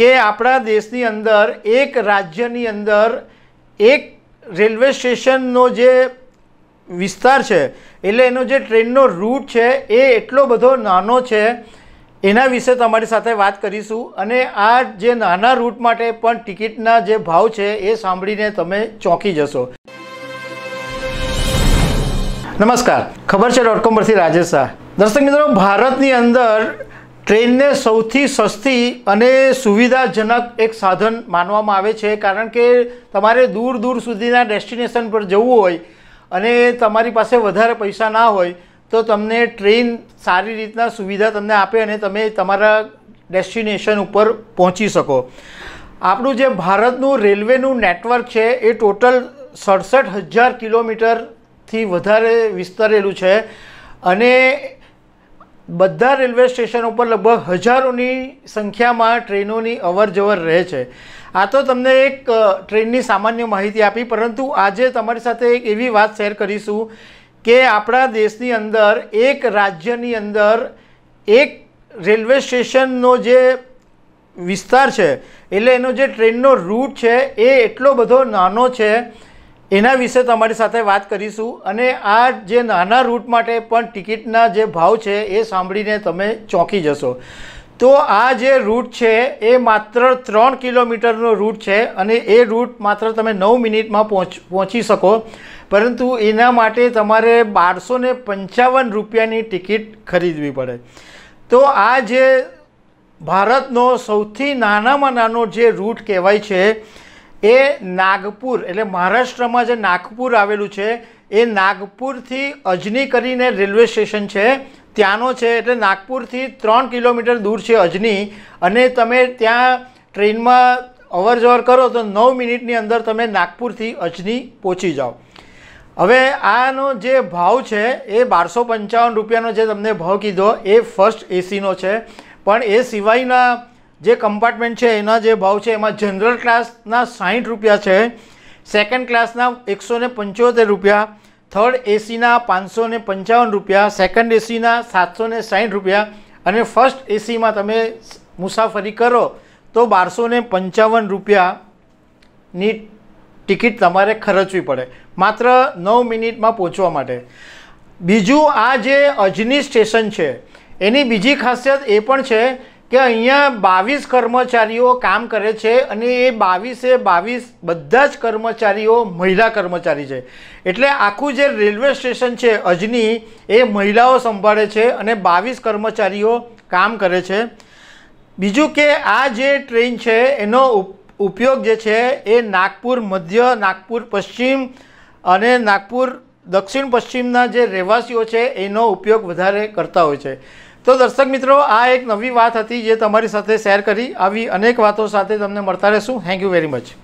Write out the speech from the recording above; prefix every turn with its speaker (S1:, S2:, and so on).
S1: કે આપણા દેશની અંદર એક રાજ્યની અંદર એક રેલવે સ્ટેશનનો જે વિસ્તાર છે એટલે એનો જે ટ્રેનનો રૂટ છે એ એટલો બધો નાનો છે એના વિશે તમારી સાથે વાત કરીશું અને આ જે નાના રૂટ માટે પણ ટિકિટના જે ભાવ છે એ સાંભળીને તમે ચોંકી જશો નમસ્કાર ખબર છે ડોટ કોમ પરથી રાજેશ શાહ દર્શક મિત્રો ભારતની અંદર ટ્રેનને સૌથી સસ્તી અને સુવિધાજનક એક સાધન માનવામાં આવે છે કારણ કે તમારે દૂર દૂર સુધીના ડેસ્ટિનેશન પર જવું હોય અને તમારી પાસે વધારે પૈસા ના હોય તો તમને ટ્રેન સારી રીતના સુવિધા તમને આપે અને તમે તમારા ડેસ્ટિનેશન ઉપર પહોંચી શકો આપણું જે ભારતનું રેલવેનું નેટવર્ક છે એ ટોટલ સડસઠ હજાર કિલોમીટરથી વધારે વિસ્તરેલું છે અને બધા રેલવે સ્ટેશન ઉપર લગભગ હજારોની સંખ્યામાં ટ્રેનોની અવરજવર રહે છે આ તો તમને એક ટ્રેનની સામાન્ય માહિતી આપી પરંતુ આજે તમારી સાથે એક એવી વાત શેર કરીશું કે આપણા દેશની અંદર એક રાજ્યની અંદર એક રેલવે સ્ટેશનનો જે વિસ્તાર છે એટલે એનો જે ટ્રેનનો રૂટ છે એ એટલો બધો નાનો છે એના વિશે તમારી સાથે વાત કરીશું અને આ જે નાના રૂટ માટે પણ ટિકિટના જે ભાવ છે એ સાંભળીને તમે ચોંકી જશો તો આ જે રૂટ છે એ માત્ર ત્રણ કિલોમીટરનો રૂટ છે અને એ રૂટ માત્ર તમે નવ મિનિટમાં પહોંચ પહોંચી શકો પરંતુ એના માટે તમારે બારસો ને પંચાવન રૂપિયાની ટિકિટ ખરીદવી પડે તો આ જે ભારતનો સૌથી નાનામાં નાનો જે રૂટ કહેવાય છે એ નાગપુર એટલે મહારાષ્ટ્રમાં જે નાગપુર આવેલું છે એ નાગપુરથી અજની કરીને રેલવે સ્ટેશન છે ત્યાંનો છે એટલે નાગપુરથી ત્રણ કિલોમીટર દૂર છે અજની અને તમે ત્યાં ટ્રેનમાં અવર જવર કરો તો નવ મિનિટની અંદર તમે નાગપુરથી અજની પહોંચી જાઓ હવે આનો જે ભાવ છે એ બારસો પંચાવન રૂપિયાનો જે તમને ભાવ કીધો એ ફર્સ્ટ એસીનો છે પણ એ સિવાયના જે કમ્પાર્ટમેન્ટ છે એના જે ભાવ છે એમાં જનરલ ક્લાસના સાહીઠ રૂપિયા છે સેકન્ડ ક્લાસના એકસો પંચોતેર રૂપિયા થર્ડ એસીના પાંચસો પંચાવન રૂપિયા સેકન્ડ એસીના સાતસો સાહીઠ રૂપિયા અને ફર્સ્ટ એસીમાં તમે મુસાફરી કરો તો બારસો પંચાવન રૂપિયાની ટિકિટ તમારે ખર્ચવી પડે માત્ર નવ મિનિટમાં પહોંચવા માટે બીજું આ જે અજની સ્ટેશન છે એની બીજી ખાસિયત એ પણ છે કે અહીંયા બાવીસ કર્મચારીઓ કામ કરે છે અને એ બાવીસે બાવીસ બધા જ કર્મચારીઓ મહિલા કર્મચારી છે એટલે આખું જે રેલવે સ્ટેશન છે અજની એ મહિલાઓ સંભાળે છે અને બાવીસ કર્મચારીઓ કામ કરે છે બીજું કે આ જે ટ્રેન છે એનો ઉપયોગ જે છે એ નાગપુર મધ્ય નાગપુર પશ્ચિમ અને નાગપુર દક્ષિણ પશ્ચિમના જે રહેવાસીઓ છે એનો ઉપયોગ વધારે કરતા હોય છે તો દર્શક મિત્રો આ એક નવી વાત હતી જે તમારી સાથે શેર કરી આવી અનેક વાતો સાથે તમને મળતા રહેશું થેન્ક યુ વેરી મચ